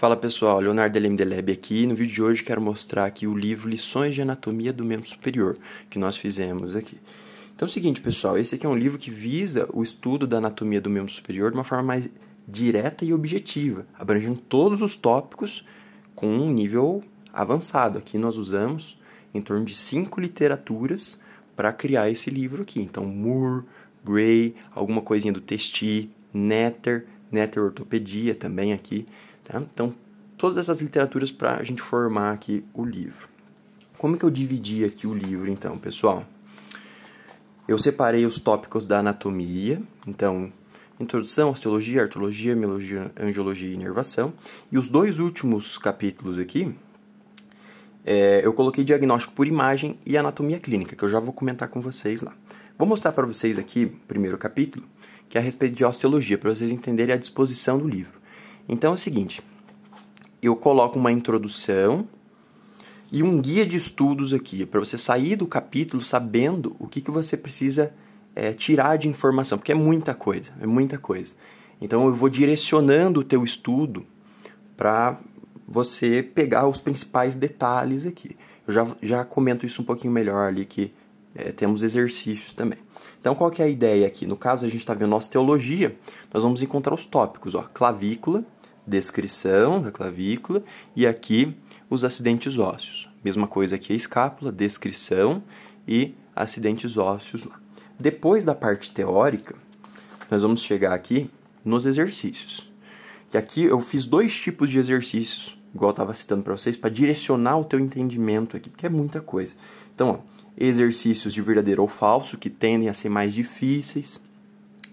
Fala pessoal, Leonardo Elim aqui. No vídeo de hoje quero mostrar aqui o livro Lições de Anatomia do Membro Superior que nós fizemos aqui. Então é o seguinte, pessoal, esse aqui é um livro que visa o estudo da anatomia do membro superior de uma forma mais direta e objetiva, abrangendo todos os tópicos com um nível avançado. Aqui nós usamos em torno de cinco literaturas para criar esse livro aqui. Então, Moore, Gray, alguma coisinha do Testi, Netter, Netter Ortopedia também aqui. Tá? Então, todas essas literaturas para a gente formar aqui o livro. Como que eu dividi aqui o livro, então, pessoal? Eu separei os tópicos da anatomia, então, introdução, osteologia, artrologia, miologia, angiologia e inervação. E os dois últimos capítulos aqui, é, eu coloquei diagnóstico por imagem e anatomia clínica, que eu já vou comentar com vocês lá. Vou mostrar para vocês aqui, primeiro capítulo, que é a respeito de osteologia, para vocês entenderem a disposição do livro. Então é o seguinte: eu coloco uma introdução e um guia de estudos aqui, para você sair do capítulo sabendo o que, que você precisa é, tirar de informação, porque é muita coisa, é muita coisa. Então eu vou direcionando o teu estudo para você pegar os principais detalhes aqui. Eu já, já comento isso um pouquinho melhor ali, que é, temos exercícios também. Então qual que é a ideia aqui? No caso a gente está vendo nossa teologia, nós vamos encontrar os tópicos, ó, clavícula, descrição da clavícula e aqui os acidentes ósseos. Mesma coisa aqui a escápula, descrição e acidentes ósseos lá. Depois da parte teórica, nós vamos chegar aqui nos exercícios. Que aqui eu fiz dois tipos de exercícios, igual eu estava citando para vocês, para direcionar o teu entendimento aqui, porque é muita coisa. Então, ó, exercícios de verdadeiro ou falso, que tendem a ser mais difíceis.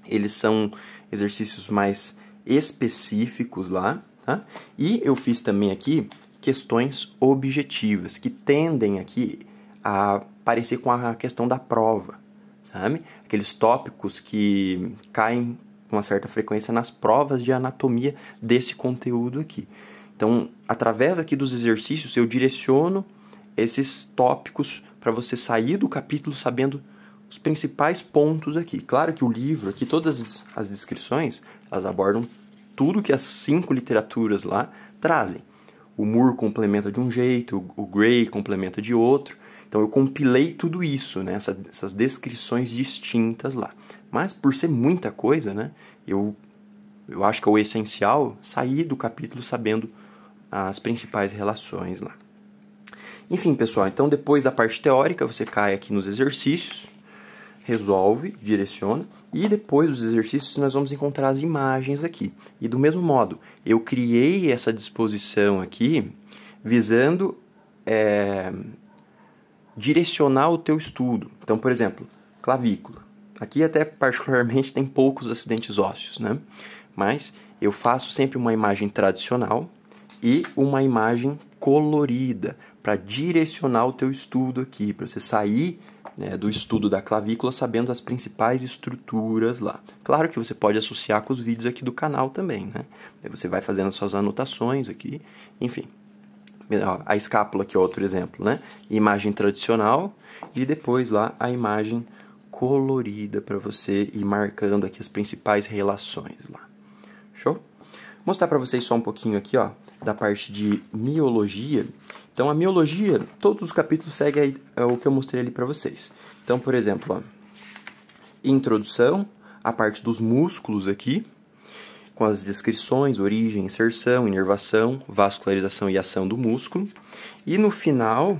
Eles são exercícios mais específicos lá, tá? E eu fiz também aqui questões objetivas, que tendem aqui a parecer com a questão da prova, sabe? Aqueles tópicos que caem com uma certa frequência nas provas de anatomia desse conteúdo aqui. Então, através aqui dos exercícios, eu direciono esses tópicos para você sair do capítulo sabendo os principais pontos aqui. Claro que o livro, aqui todas as descrições, elas abordam tudo que as cinco literaturas lá trazem. O Moore complementa de um jeito, o Gray complementa de outro. Então eu compilei tudo isso, né? Essas, essas descrições distintas lá. Mas por ser muita coisa, né? Eu, eu acho que é o essencial sair do capítulo sabendo as principais relações lá. Enfim, pessoal, então depois da parte teórica, você cai aqui nos exercícios resolve, direciona e depois dos exercícios nós vamos encontrar as imagens aqui. E do mesmo modo, eu criei essa disposição aqui visando é, direcionar o teu estudo. Então, por exemplo, clavícula. Aqui até particularmente tem poucos acidentes ósseos, né? Mas eu faço sempre uma imagem tradicional e uma imagem colorida para direcionar o teu estudo aqui, para você sair né, do estudo da clavícula, sabendo as principais estruturas lá. Claro que você pode associar com os vídeos aqui do canal também, né? Aí você vai fazendo suas anotações aqui, enfim. A escápula, aqui é outro exemplo, né? Imagem tradicional e depois lá a imagem colorida para você ir marcando aqui as principais relações lá. Show? mostrar para vocês só um pouquinho aqui, ó, da parte de miologia. Então, a miologia, todos os capítulos seguem é o que eu mostrei ali para vocês. Então, por exemplo, ó, introdução, a parte dos músculos aqui, com as descrições, origem, inserção, inervação, vascularização e ação do músculo. E no final,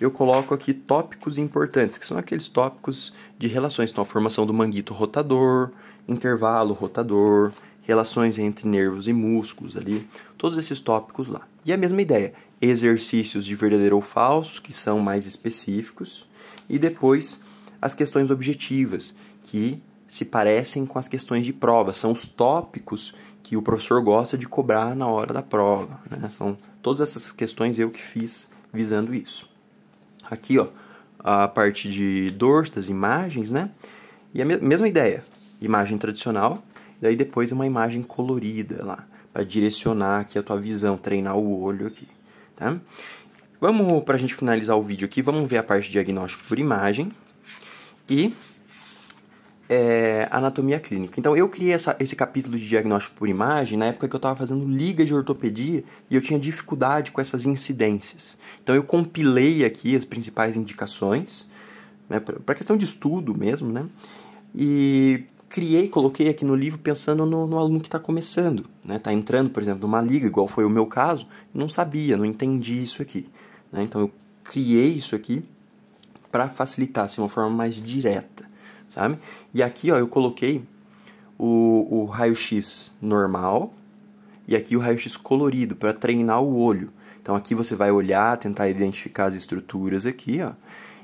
eu coloco aqui tópicos importantes, que são aqueles tópicos de relações, então a formação do manguito rotador, intervalo rotador, relações entre nervos e músculos ali, todos esses tópicos lá. E a mesma ideia, exercícios de verdadeiro ou falso, que são mais específicos, e depois as questões objetivas, que se parecem com as questões de prova, são os tópicos que o professor gosta de cobrar na hora da prova. Né? São todas essas questões eu que fiz visando isso. Aqui, ó, a parte de dor das imagens, né? E a mesma ideia, imagem tradicional, Daí depois uma imagem colorida lá, para direcionar aqui a tua visão, treinar o olho aqui, tá? Vamos, para a gente finalizar o vídeo aqui, vamos ver a parte de diagnóstico por imagem e é, anatomia clínica. Então, eu criei essa, esse capítulo de diagnóstico por imagem na época que eu estava fazendo liga de ortopedia e eu tinha dificuldade com essas incidências. Então, eu compilei aqui as principais indicações, né, para questão de estudo mesmo, né? E criei, coloquei aqui no livro pensando no, no aluno que está começando, né? Está entrando, por exemplo, numa liga, igual foi o meu caso, não sabia, não entendi isso aqui, né? Então eu criei isso aqui para facilitar, assim, uma forma mais direta, sabe? E aqui, ó, eu coloquei o, o raio-x normal e aqui o raio-x colorido para treinar o olho. Então aqui você vai olhar, tentar identificar as estruturas aqui, ó.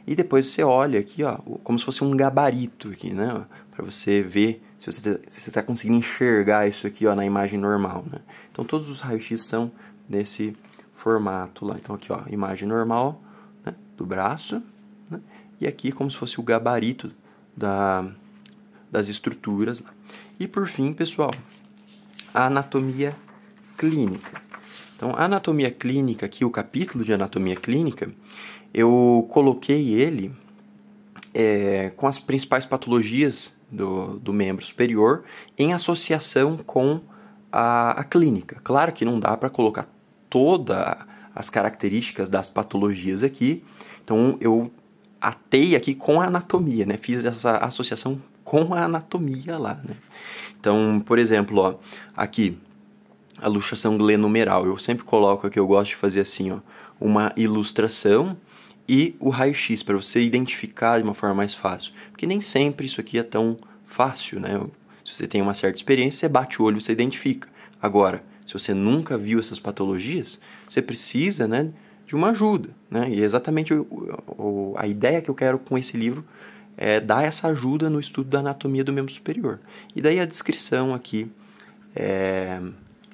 E depois você olha aqui, ó, como se fosse um gabarito aqui, né? para você ver se você está tá conseguindo enxergar isso aqui ó, na imagem normal. Né? Então todos os raios-x são nesse formato lá. Então aqui ó, imagem normal né, do braço né? e aqui como se fosse o gabarito da, das estruturas. Lá. E por fim, pessoal, a anatomia clínica. Então, a anatomia clínica, aqui o capítulo de anatomia clínica, eu coloquei ele é, com as principais patologias do, do membro superior em associação com a, a clínica. Claro que não dá para colocar todas as características das patologias aqui, então eu atei aqui com a anatomia, né? Fiz essa associação com a anatomia lá, né? Então, por exemplo, ó, aqui a luxação glenumeral. Eu sempre coloco aqui, eu gosto de fazer assim, ó, uma ilustração e o raio-x para você identificar de uma forma mais fácil, porque nem sempre isso aqui é tão fácil, né? Se você tem uma certa experiência, você bate o olho, você identifica. Agora, se você nunca viu essas patologias, você precisa, né, de uma ajuda, né? E é exatamente o, o, a ideia que eu quero com esse livro é dar essa ajuda no estudo da anatomia do membro superior. E daí a descrição aqui é,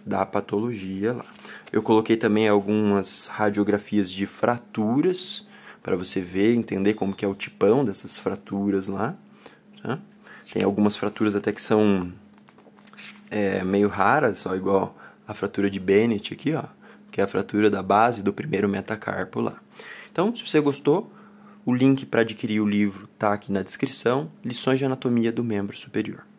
da patologia lá. Eu coloquei também algumas radiografias de fraturas para você ver, entender como que é o tipão dessas fraturas lá. Tá? Tem algumas fraturas até que são é, meio raras, só igual a fratura de Bennett aqui, ó, que é a fratura da base do primeiro metacarpo lá. Então, se você gostou, o link para adquirir o livro está aqui na descrição, Lições de Anatomia do Membro Superior.